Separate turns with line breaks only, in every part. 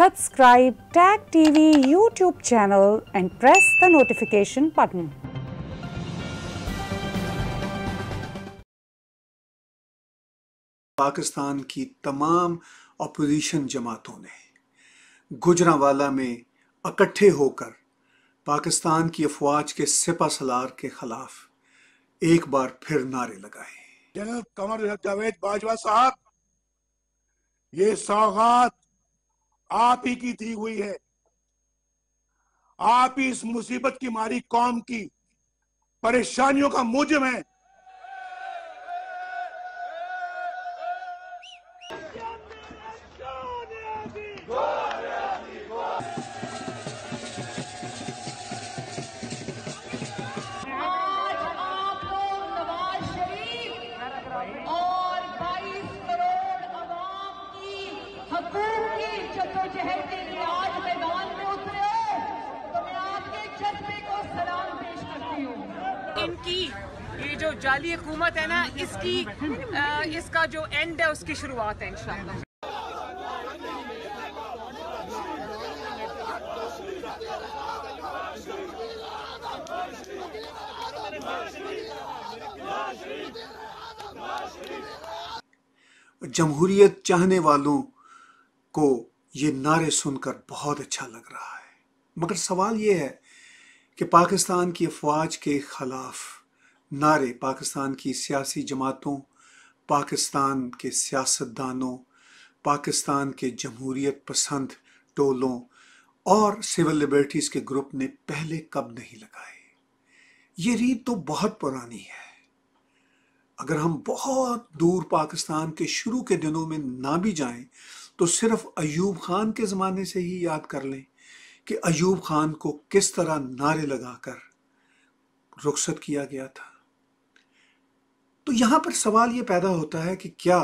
Subscribe Tag TV YouTube channel and press the notification button. Pakistan की तमाम opposition जमातों ने गुजरावाला में इकट्ठे होकर पाकिस्तान की अफवाज के सिपा सलार के खिलाफ एक बार फिर नारे लगाए जनरल कमर जावेद बाजवा साहब ये सौगात आप ही की दी हुई है आप ही इस मुसीबत की मारी कौम की परेशानियों का मुजम है जाली हुकूमत है ना इसकी आ, इसका जो एंड है उसकी शुरुआत है इन जमहूरियत चाहने वालों को ये नारे सुनकर बहुत अच्छा लग रहा है मगर सवाल ये है कि पाकिस्तान की अफवाज के ख़िलाफ़ नारे पाकिस्तान की सियासी जमातों पाकिस्तान के सियासतदानों पाकिस्तान के जमहूरियत पसंद टोलों और सिविल लिबर्टीज़ के ग्रुप ने पहले कब नहीं लगाए ये रीत तो बहुत पुरानी है अगर हम बहुत दूर पाकिस्तान के शुरू के दिनों में ना भी जाएं तो सिर्फ अयूब खान के ज़माने से ही याद कर लें कि अयूब खान को किस तरह नारे लगाकर रुखसत किया गया था तो यहां पर सवाल ये पैदा होता है कि क्या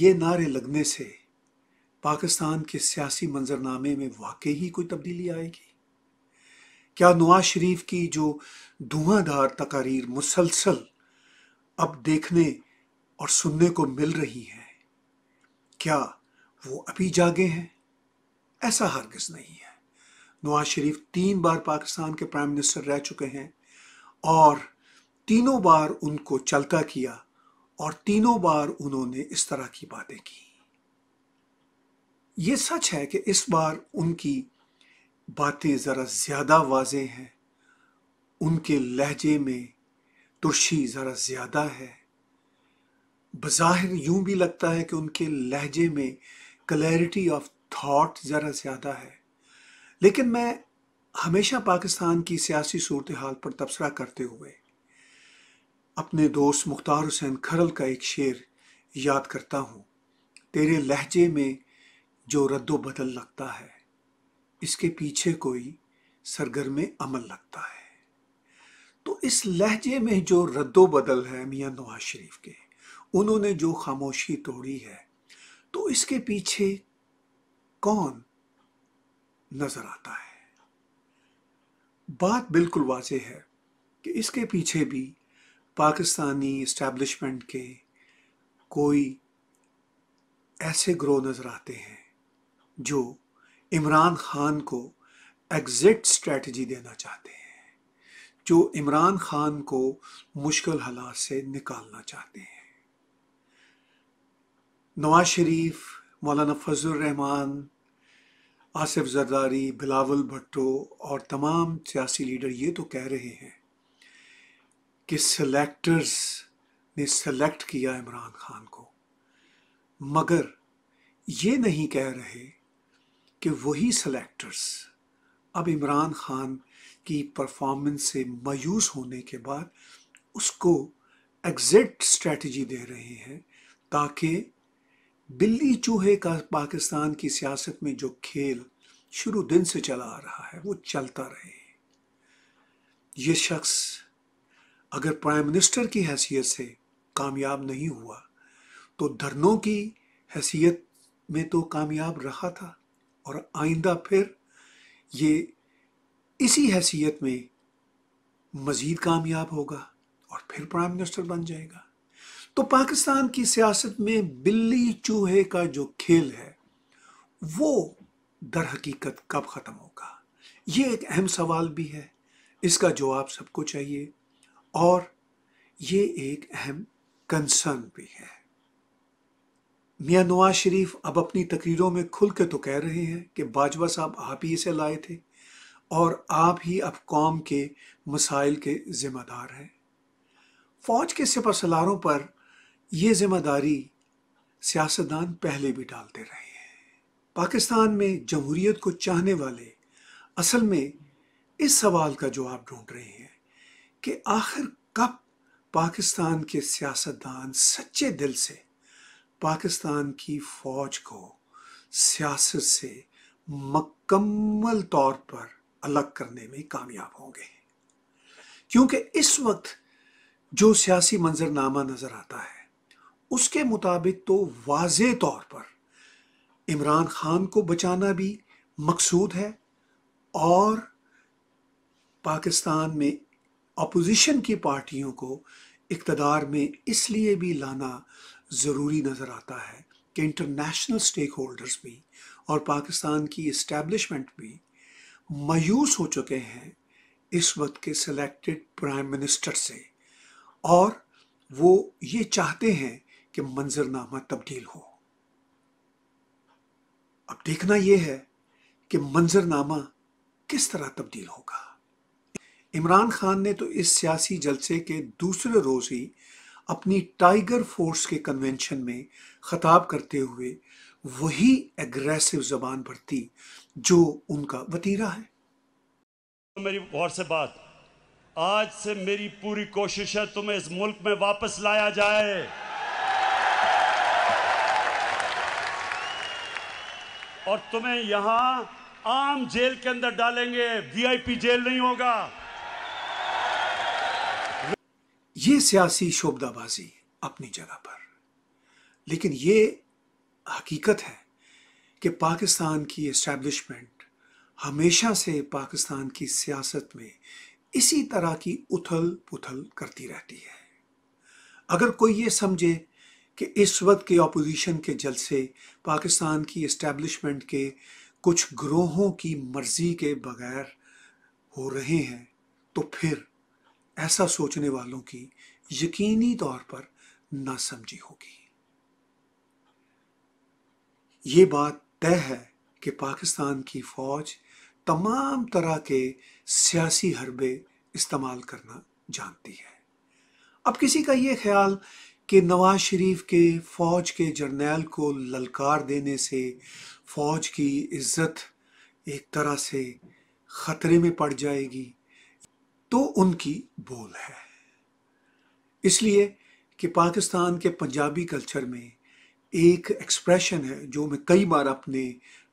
ये नारे लगने से पाकिस्तान के सियासी मंजरनामे में वाकई ही कोई तब्दीली आएगी क्या नवाज शरीफ की जो धुआंधार तकारीर मुसलसल अब देखने और सुनने को मिल रही हैं क्या वो अभी जागे हैं ऐसा हरगज नहीं है नवाज शरीफ तीन बार पाकिस्तान के प्राइम मिनिस्टर रह चुके हैं और तीनों बार उनको चलता किया और तीनों बार उन्होंने इस तरह की बातें की ये सच है कि इस बार उनकी बातें ज़रा ज़्यादा वाजे हैं उनके लहजे में तुरशी ज़रा ज़्यादा है बज़ाहिर यूं भी लगता है कि उनके लहजे में क्लैरिटी ऑफ थॉट ज़रा ज़्यादा है लेकिन मैं हमेशा पाकिस्तान की सियासी सूरत हाल पर तबसरा करते हुए अपने दोस्त मुख्तार हुसैन खरल का एक शेर याद करता हूँ तेरे लहजे में जो रद्दो बदल लगता है इसके पीछे कोई सरगर्म अमल लगता है तो इस लहजे में जो रद्दो बदल है मियाँ नवाज शरीफ के उन्होंने जो खामोशी तोड़ी है तो इसके पीछे कौन नजर आता है बात बिल्कुल वाजे है कि इसके पीछे भी पाकिस्तानी इस्टेब्लिशमेंट के कोई ऐसे ग्रोह नज़र आते हैं जो इमरान खान को एग्ज़िट स्ट्रेटजी देना चाहते हैं जो इमरान खान को मुश्किल हालात से निकालना चाहते हैं नवाज शरीफ मौलाना फजल रहमान आसिफ जरदारी बिलावल भट्टो और तमाम सियासी लीडर ये तो कह रहे हैं कि सेलेक्टर्स ने सेलेक्ट किया इमरान खान को मगर ये नहीं कह रहे कि वही सेलेक्टर्स अब इमरान खान की परफॉर्मेंस से मायूस होने के बाद उसको एग्जिट स्ट्रेटजी दे रहे हैं ताकि बिल्ली चूहे का पाकिस्तान की सियासत में जो खेल शुरू दिन से चला आ रहा है वो चलता रहे ये शख्स अगर प्राइम मिनिस्टर की हैसियत से कामयाब नहीं हुआ तो धरनों की हैसियत में तो कामयाब रहा था और आइंदा फिर ये इसी हैसियत में मज़ीद कामयाब होगा और फिर प्राइम मिनिस्टर बन जाएगा तो पाकिस्तान की सियासत में बिल्ली चूहे का जो खेल है वो दर हकीकत कब ख़त्म होगा ये एक अहम सवाल भी है इसका जवाब सबको चाहिए और ये एक अहम कंसर्न भी है मियाँ नवाज शरीफ अब अपनी तकरीरों में खुल के तो कह रहे हैं कि बाजवा साहब आप ही इसे लाए थे और आप ही अब कौम के मसाइल के ज़िम्मेदार हैं फ़ौज के सिपा सलारों पर यह ज़िम्मेदारी सियासतदान पहले भी डालते रहे हैं पाकिस्तान में जमहूरीत को चाहने वाले असल में इस सवाल का जवाब ढूंढ रहे हैं कि आखिर कब पाकिस्तान के सियासतदान सच्चे दिल से पाकिस्तान की फौज को सियासत से मकम्मल तौर पर अलग करने में कामयाब होंगे क्योंकि इस वक्त जो सियासी मंजरनामा नज़र आता है उसके मुताबिक तो वाज तौर पर इमरान खान को बचाना भी मकसूद है और पाकिस्तान में अपोजिशन की पार्टियों को इकतदार में इसलिए भी लाना ज़रूरी नज़र आता है कि इंटरनेशनल स्टेक होल्डर्स भी और पाकिस्तान की इस्टेब्लिशमेंट भी मायूस हो चुके हैं इस वक्त के सिलेक्टेड प्राइम मिनिस्टर से और वो ये चाहते हैं कि मंजरनामा तब्दील हो अब देखना यह है कि मंजरनामा किस तरह तब्दील होगा इमरान खान ने तो इस सियासी जलसे के दूसरे रोज ही अपनी टाइगर फोर्स के कन्वेंशन में खताब करते हुए वही एग्रेसिव जबान भरती जो उनका वतीरा है मेरी और से बात आज से मेरी पूरी कोशिश है तुम्हें इस मुल्क में वापस लाया जाए और तुम्हें यहां आम जेल के अंदर डालेंगे वीआईपी जेल नहीं होगा ये सियासी शोबदाबाजी अपनी जगह पर लेकिन ये हकीकत है कि पाकिस्तान की इस्टेब्लिशमेंट हमेशा से पाकिस्तान की सियासत में इसी तरह की उथल पुथल करती रहती है अगर कोई ये समझे कि इस वक्त के अपोजिशन के जलसे पाकिस्तान की इस्टेब्लिशमेंट के कुछ ग्रोहों की मर्जी के बगैर हो रहे हैं तो फिर ऐसा सोचने वालों की यकीनी तौर पर नासमझी होगी ये बात तय है कि पाकिस्तान की फौज तमाम तरह के सियासी हरबे इस्तेमाल करना जानती है अब किसी का ये ख्याल कि नवाज शरीफ के फौज के जर्नैल को ललकार देने से फौज की इज्जत एक तरह से खतरे में पड़ जाएगी तो उनकी बोल है इसलिए कि पाकिस्तान के पंजाबी कल्चर में एक एक्सप्रेशन है जो मैं कई बार अपने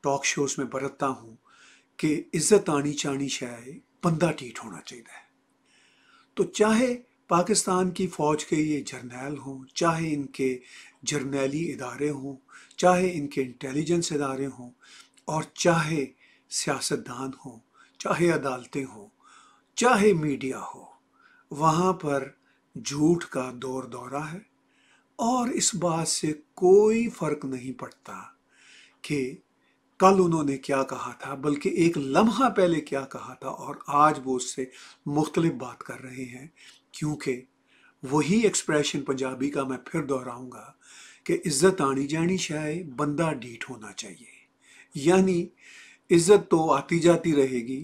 टॉक शोज में बरतता हूँ कि इज्जत आनी चाणी शायद बंदा टीट होना चाहिए तो चाहे पाकिस्तान की फ़ौज के ये जर्नैल हों चाहे इनके जर्नैली इदारे हों चाहे इनके इंटेलिजेंस इदारे हों और चाहे सियासतदान हों चाहे अदालतें हों चाहे मीडिया हो वहाँ पर झूठ का दौर दौरा है और इस बात से कोई फर्क नहीं पड़ता कि कल उन्होंने क्या कहा था बल्कि एक लम्हा पहले क्या कहा था और आज वो उससे मुख्तलिफ बात कर रहे हैं क्योंकि वही एक्सप्रेशन पंजाबी का मैं फिर दोहराऊंगा कि इज्जत आनी जानी शायद बंदा डीठ होना चाहिए यानी इज्जत तो आती जाती रहेगी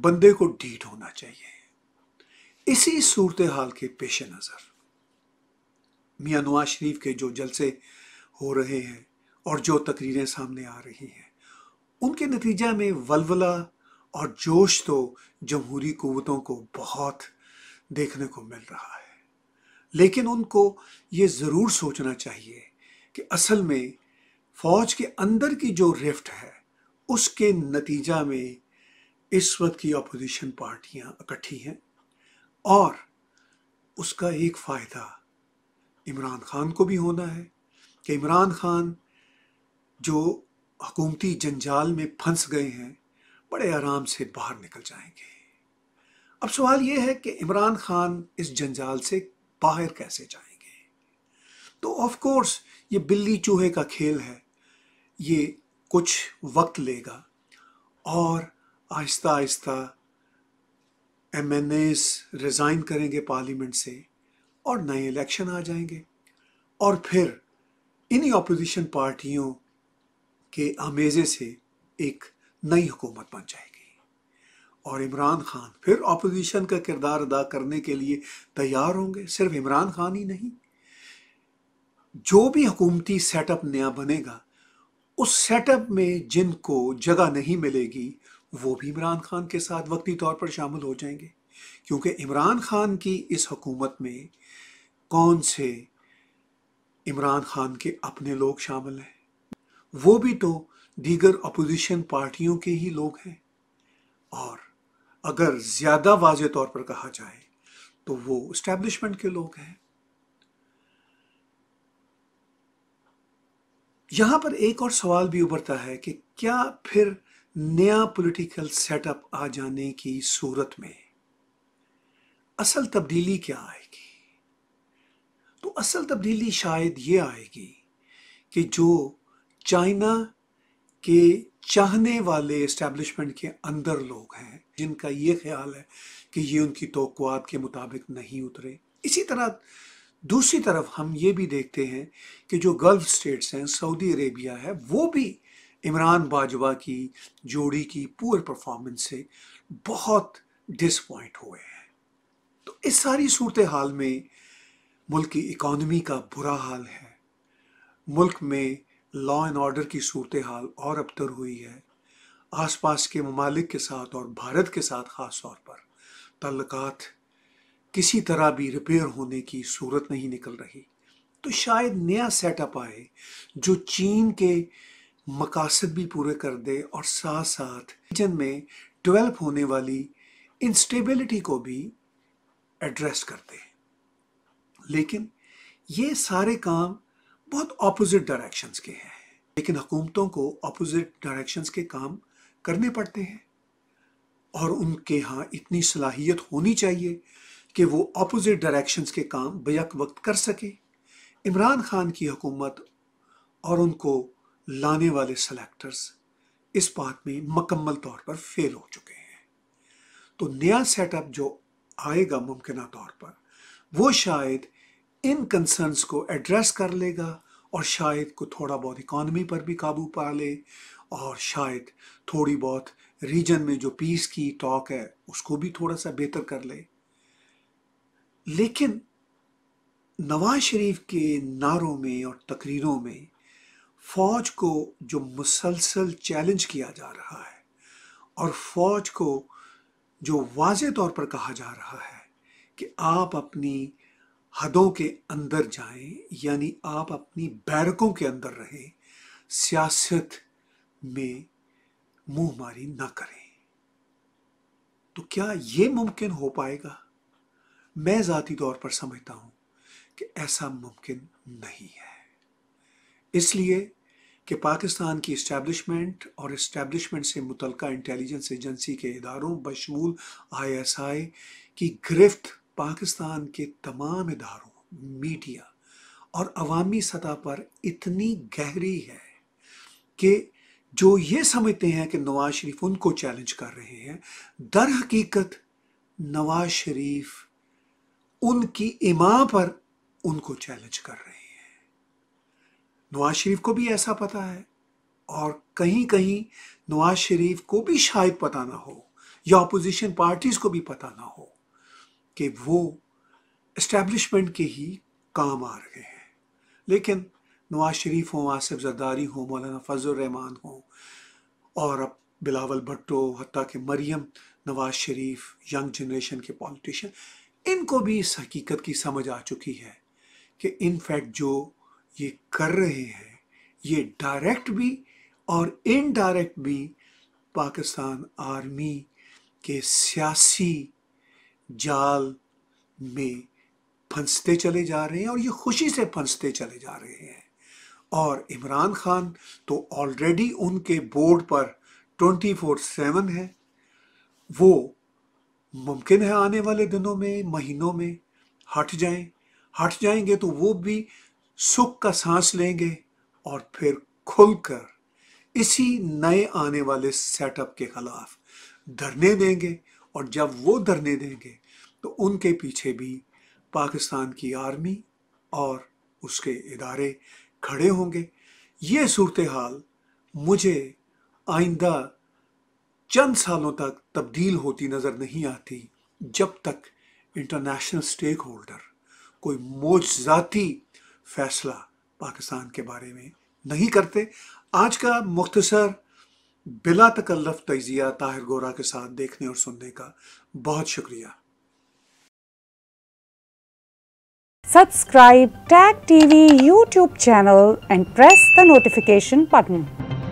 बंदे को डीट होना चाहिए इसी सूरत हाल के पेश नज़र मियाँ नवाज शरीफ के जो जलसे हो रहे हैं और जो तकरीरें सामने आ रही हैं उनके नतीजा में वलवला और जोश तो जमहूरी कुतों को बहुत देखने को मिल रहा है लेकिन उनको ये ज़रूर सोचना चाहिए कि असल में फ़ौज के अंदर की जो रिफ्ट है उसके नतीजा में इस वक्त की अपोजिशन पार्टियां इकट्ठी हैं और उसका एक फ़ायदा इमरान खान को भी होना है कि इमरान खान जो हकूमती जंजाल में फंस गए हैं बड़े आराम से बाहर निकल जाएंगे अब सवाल यह है कि इमरान खान इस जंजाल से बाहर कैसे जाएंगे तो ऑफ कोर्स ये बिल्ली चूहे का खेल है ये कुछ वक्त लेगा और आहिस्ता आहिस्ता एम एन एस रिज़ाइन करेंगे पार्लियामेंट से और नए इलेक्शन आ जाएंगे और फिर इन्हीं अपोजिशन पार्टियों के आमेज़े से एक नई हुकूमत बन जाएगी और इमरान खान फिर अपोजिशन का किरदार अदा करने के लिए तैयार होंगे सिर्फ इमरान खान ही नहीं जो भी हुकूमती सेटअप नया बनेगा उस सेटअप में जिनको जगह नहीं मिलेगी वो भी इमरान खान के साथ वक्ती तौर पर शामिल हो जाएंगे क्योंकि इमरान खान की इस हुकूमत में कौन से इमरान खान के अपने लोग शामिल हैं वो भी तो दीगर अपोजिशन पार्टियों के ही लोग हैं और अगर ज़्यादा वाज तौर पर कहा जाए तो वो इस्टेब्लिशमेंट के लोग हैं यहां पर एक और सवाल भी उभरता है कि क्या फिर नया पॉलिटिकल सेटअप आ जाने की सूरत में असल तब्दीली क्या आएगी तो असल तब्दीली शायद ये आएगी कि जो चाइना के चाहने वाले इस्टेब्लिशमेंट के अंदर लोग हैं जिनका ये ख्याल है कि ये उनकी तोक़ात के मुताबिक नहीं उतरे इसी तरह दूसरी तरफ हम ये भी देखते हैं कि जो गल्फ स्टेट्स हैं सऊदी अरेबिया है वो भी इमरान बाजवा की जोड़ी की पुअर परफॉर्मेंस से बहुत डिसपॉइंट हुए हैं तो इस सारी सूरत हाल में मुल्क की इकॉनमी का बुरा हाल है मुल्क में लॉ एंड ऑर्डर की सूरत हाल और अबतर हुई है आसपास के ममालिक के साथ और भारत के साथ ख़ास तौर पर तल्लक किसी तरह भी रिपेयर होने की सूरत नहीं निकल रही तो शायद नया सेटअप आए जो चीन के मकासद भी पूरे कर दे और साथ साथ रीजन में डेवलप होने वाली इंस्टेबिलिटी को भी एड्रेस कर दे लेकिन ये सारे काम बहुत अपोजिट डायरेक्शंस के हैं लेकिन हुकूमतों को अपोजिट डायरेक्शंस के काम करने पड़ते हैं और उनके यहाँ इतनी सलाहियत होनी चाहिए कि वो अपोजिट डायरेक्शंस के काम बैक वक्त कर सके इमरान खान की हुकूमत और उनको लाने वाले सेलेक्टर्स इस बात में मकम्मल तौर पर फेल हो चुके हैं तो नया सेटअप जो आएगा मुमकिन तौर पर वो शायद इन कंसर्न्स को एड्रेस कर लेगा और शायद को थोड़ा बहुत इकॉनमी पर भी काबू पा ले और शायद थोड़ी बहुत रीजन में जो पीस की टॉक है उसको भी थोड़ा सा बेहतर कर ले लेकिन नवाज शरीफ के नारों में और तकरीरों में फौज को जो मुसलसल चैलेंज किया जा रहा है और फौज को जो वाज तौर पर कहा जा रहा है कि आप अपनी हदों के अंदर जाएं यानी आप अपनी बैरकों के अंदर रहें सियासत में मुंह मारी ना करें तो क्या ये मुमकिन हो पाएगा मैं ज़ाती तौर पर समझता हूं कि ऐसा मुमकिन नहीं है इसलिए कि पाकिस्तान की इस्टेबलिशमेंट और इस्टेबलिशमेंट से मुतल इंटेलिजेंस एजेंसी के इदारों बशमूल आई एस आई की गिरफ्त पाकिस्तान के तमाम इदारों मीडिया और अवामी सतह पर इतनी गहरी है कि जो ये समझते हैं कि नवाज शरीफ उनको चैलेंज कर रहे हैं दर हकीकत नवाज शरीफ उनकी इमां पर उनको चैलेंज कर रहे हैं नवाज शरीफ को भी ऐसा पता है और कहीं कहीं नवाज शरीफ को भी शायद पता ना हो या अपोजिशन पार्टीज को भी पता ना हो कि वो इस्टेब्लिशमेंट के ही काम आ रहे हैं लेकिन नवाज शरीफ हों आसिफ जरदारी हों मौलाना फजल रहमान हों और अब बिलावल भट्टो हती के मरियम नवाज शरीफ यंग जनरेशन के पॉलिटिशियन इनको भी इस हकीकत की समझ आ चुकी है कि इनफैक्ट जो ये कर रहे हैं ये डायरेक्ट भी और इनडायरेक्ट भी पाकिस्तान आर्मी के सियासी जाल में फंसते चले जा रहे हैं और ये खुशी से फंसते चले जा रहे हैं और इमरान खान तो ऑलरेडी उनके बोर्ड पर ट्वेंटी फोर सेवन है वो मुमकिन है आने वाले दिनों में महीनों में हट जाएं हट जाएंगे तो वो भी सुख का सांस लेंगे और फिर खुलकर इसी नए आने वाले सेटअप के खिलाफ धरने देंगे और जब वो धरने देंगे तो उनके पीछे भी पाकिस्तान की आर्मी और उसके इदारे खड़े होंगे ये सूरत हाल मुझे आइंदा चंद सालों तक तब्दील होती नज़र नहीं आती जब तक इंटरनेशनल स्टेक होल्डर कोई मोजाती फैसला पाकिस्तान के बारे में नहीं करते आज का मुख्तसर बिला तकल्लफ तजिया ताहिर गोरा के साथ देखने और सुनने का बहुत शुक्रिया subscribe tag TV YouTube channel and press the notification button